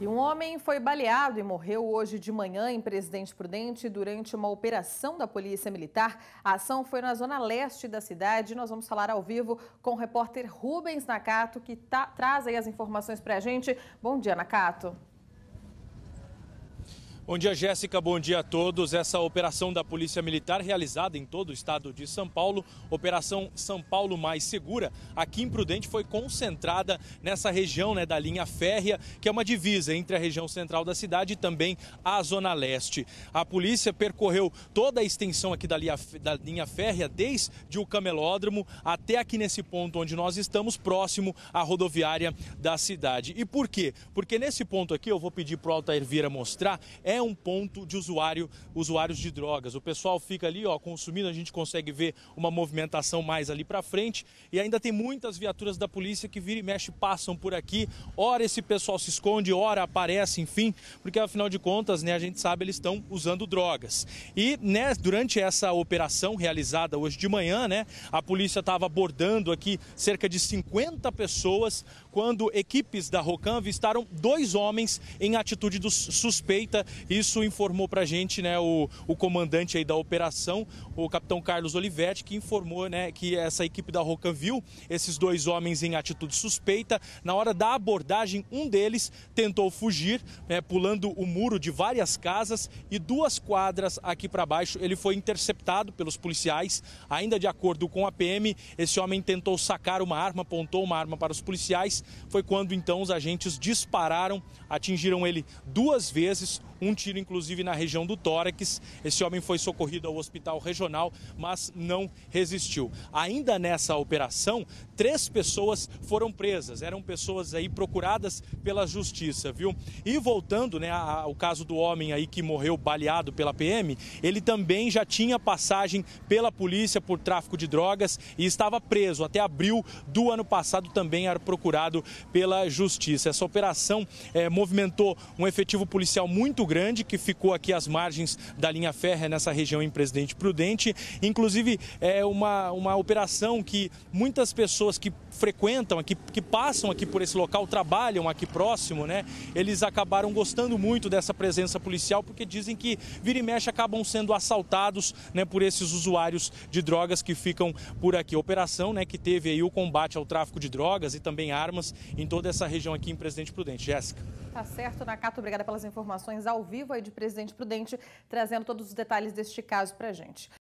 E um homem foi baleado e morreu hoje de manhã em Presidente Prudente durante uma operação da Polícia Militar. A ação foi na zona leste da cidade. Nós vamos falar ao vivo com o repórter Rubens Nakato, que tá, traz aí as informações para a gente. Bom dia, Nakato. Bom dia, Jéssica. Bom dia a todos. Essa operação da Polícia Militar realizada em todo o estado de São Paulo, Operação São Paulo Mais Segura, aqui em Prudente foi concentrada nessa região né, da linha férrea, que é uma divisa entre a região central da cidade e também a Zona Leste. A polícia percorreu toda a extensão aqui da linha, da linha férrea, desde o camelódromo até aqui nesse ponto onde nós estamos, próximo à rodoviária da cidade. E por quê? Porque nesse ponto aqui, eu vou pedir para o Altair Vira mostrar, é é um ponto de usuário, usuários de drogas. O pessoal fica ali, ó, consumindo, a gente consegue ver uma movimentação mais ali para frente e ainda tem muitas viaturas da polícia que vira e mexe passam por aqui. Ora esse pessoal se esconde, ora aparece, enfim, porque afinal de contas, né, a gente sabe eles estão usando drogas. E né, durante essa operação realizada hoje de manhã, né, a polícia estava abordando aqui cerca de 50 pessoas quando equipes da Rocan avistaram dois homens em atitude suspeita isso informou para a gente né, o, o comandante aí da operação, o capitão Carlos Olivetti, que informou né, que essa equipe da Rocan viu esses dois homens em atitude suspeita. Na hora da abordagem, um deles tentou fugir, né, pulando o muro de várias casas e duas quadras aqui para baixo. Ele foi interceptado pelos policiais. Ainda de acordo com a PM, esse homem tentou sacar uma arma, apontou uma arma para os policiais. Foi quando então os agentes dispararam, atingiram ele duas vezes um tiro inclusive na região do tórax. Esse homem foi socorrido ao hospital regional, mas não resistiu. Ainda nessa operação, três pessoas foram presas, eram pessoas aí procuradas pela justiça, viu? E voltando, né, ao caso do homem aí que morreu baleado pela PM, ele também já tinha passagem pela polícia por tráfico de drogas e estava preso até abril do ano passado também era procurado pela justiça. Essa operação eh, movimentou um efetivo policial muito Grande, que ficou aqui às margens da linha férrea nessa região em Presidente Prudente. Inclusive, é uma, uma operação que muitas pessoas que frequentam aqui, que passam aqui por esse local, trabalham aqui próximo, né? Eles acabaram gostando muito dessa presença policial porque dizem que vira e mexe acabam sendo assaltados, né, por esses usuários de drogas que ficam por aqui. Operação, né, que teve aí o combate ao tráfico de drogas e também armas em toda essa região aqui em Presidente Prudente. Jéssica. Tá certo, Nakato, obrigada pelas informações ao ao vivo aí de Presidente Prudente, trazendo todos os detalhes deste caso para a gente.